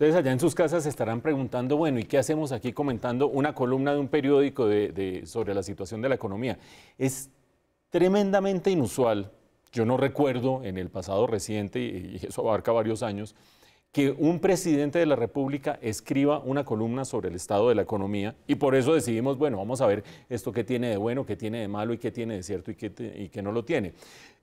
Ustedes allá en sus casas se estarán preguntando, bueno, ¿y qué hacemos aquí comentando una columna de un periódico sobre la situación de la economía? Es tremendamente inusual. Yo no recuerdo en el pasado reciente, y eso abarca varios años, que un presidente de la República escriba una columna sobre el estado de la economía y por eso decidimos, bueno, vamos a ver esto que tiene de bueno, qué tiene de malo y qué tiene de cierto y qué, y qué no lo tiene.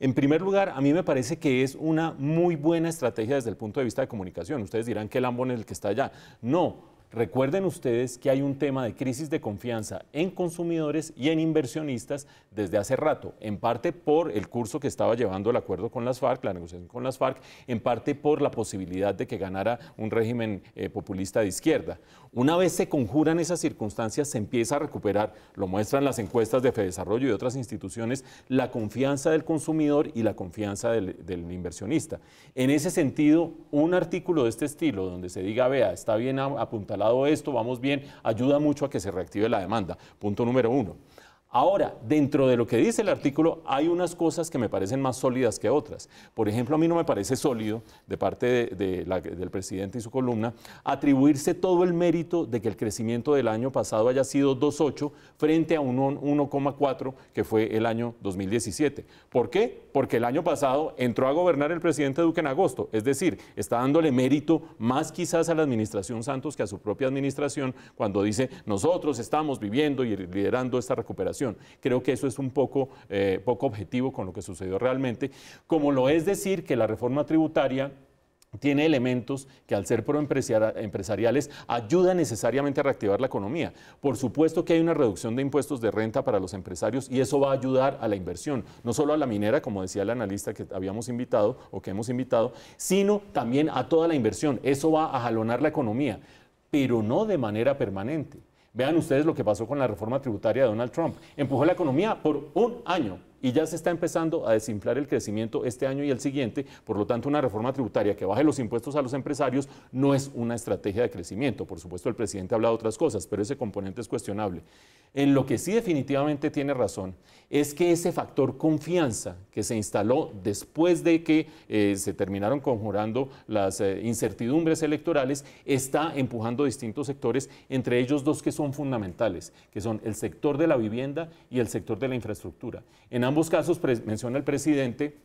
En primer lugar, a mí me parece que es una muy buena estrategia desde el punto de vista de comunicación. Ustedes dirán que el es el que está allá. No, Recuerden ustedes que hay un tema de crisis de confianza en consumidores y en inversionistas desde hace rato, en parte por el curso que estaba llevando el acuerdo con las FARC, la negociación con las FARC, en parte por la posibilidad de que ganara un régimen eh, populista de izquierda. Una vez se conjuran esas circunstancias, se empieza a recuperar, lo muestran las encuestas de Fedesarrollo y otras instituciones, la confianza del consumidor y la confianza del, del inversionista. En ese sentido, un artículo de este estilo, donde se diga, vea, está bien apuntar lado esto, vamos bien, ayuda mucho a que se reactive la demanda. Punto número uno. Ahora, dentro de lo que dice el artículo, hay unas cosas que me parecen más sólidas que otras. Por ejemplo, a mí no me parece sólido, de parte del presidente y su columna, atribuirse todo el mérito de que el crecimiento del año pasado haya sido 2,8 frente a un 1,4 que fue el año 2017. ¿Por qué? Porque el año pasado entró a gobernar el presidente Duque en agosto. Es decir, está dándole mérito más quizás a la administración Santos que a su propia administración cuando dice nosotros estamos viviendo y liderando esta recuperación Creo que eso es un poco, eh, poco objetivo con lo que sucedió realmente, como lo es decir que la reforma tributaria tiene elementos que al ser proempresariales ayudan necesariamente a reactivar la economía. Por supuesto que hay una reducción de impuestos de renta para los empresarios y eso va a ayudar a la inversión, no solo a la minera, como decía el analista que habíamos invitado o que hemos invitado, sino también a toda la inversión. Eso va a jalonar la economía, pero no de manera permanente. Vean ustedes lo que pasó con la reforma tributaria de Donald Trump. Empujó la economía por un año y ya se está empezando a desinflar el crecimiento este año y el siguiente. Por lo tanto, una reforma tributaria que baje los impuestos a los empresarios no es una estrategia de crecimiento. Por supuesto, el presidente ha hablado de otras cosas, pero ese componente es cuestionable. En lo que sí definitivamente tiene razón es que ese factor confianza que se instaló después de que eh, se terminaron conjurando las eh, incertidumbres electorales está empujando distintos sectores, entre ellos dos que son fundamentales, que son el sector de la vivienda y el sector de la infraestructura. En ambos casos, menciona el presidente,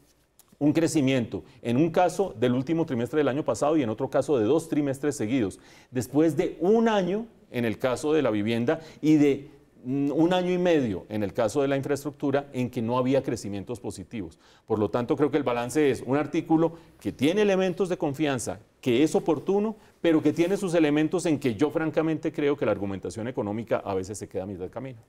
un crecimiento, en un caso del último trimestre del año pasado y en otro caso de dos trimestres seguidos, después de un año en el caso de la vivienda y de un año y medio en el caso de la infraestructura en que no había crecimientos positivos. Por lo tanto, creo que el balance es un artículo que tiene elementos de confianza, que es oportuno, pero que tiene sus elementos en que yo francamente creo que la argumentación económica a veces se queda a mitad de camino.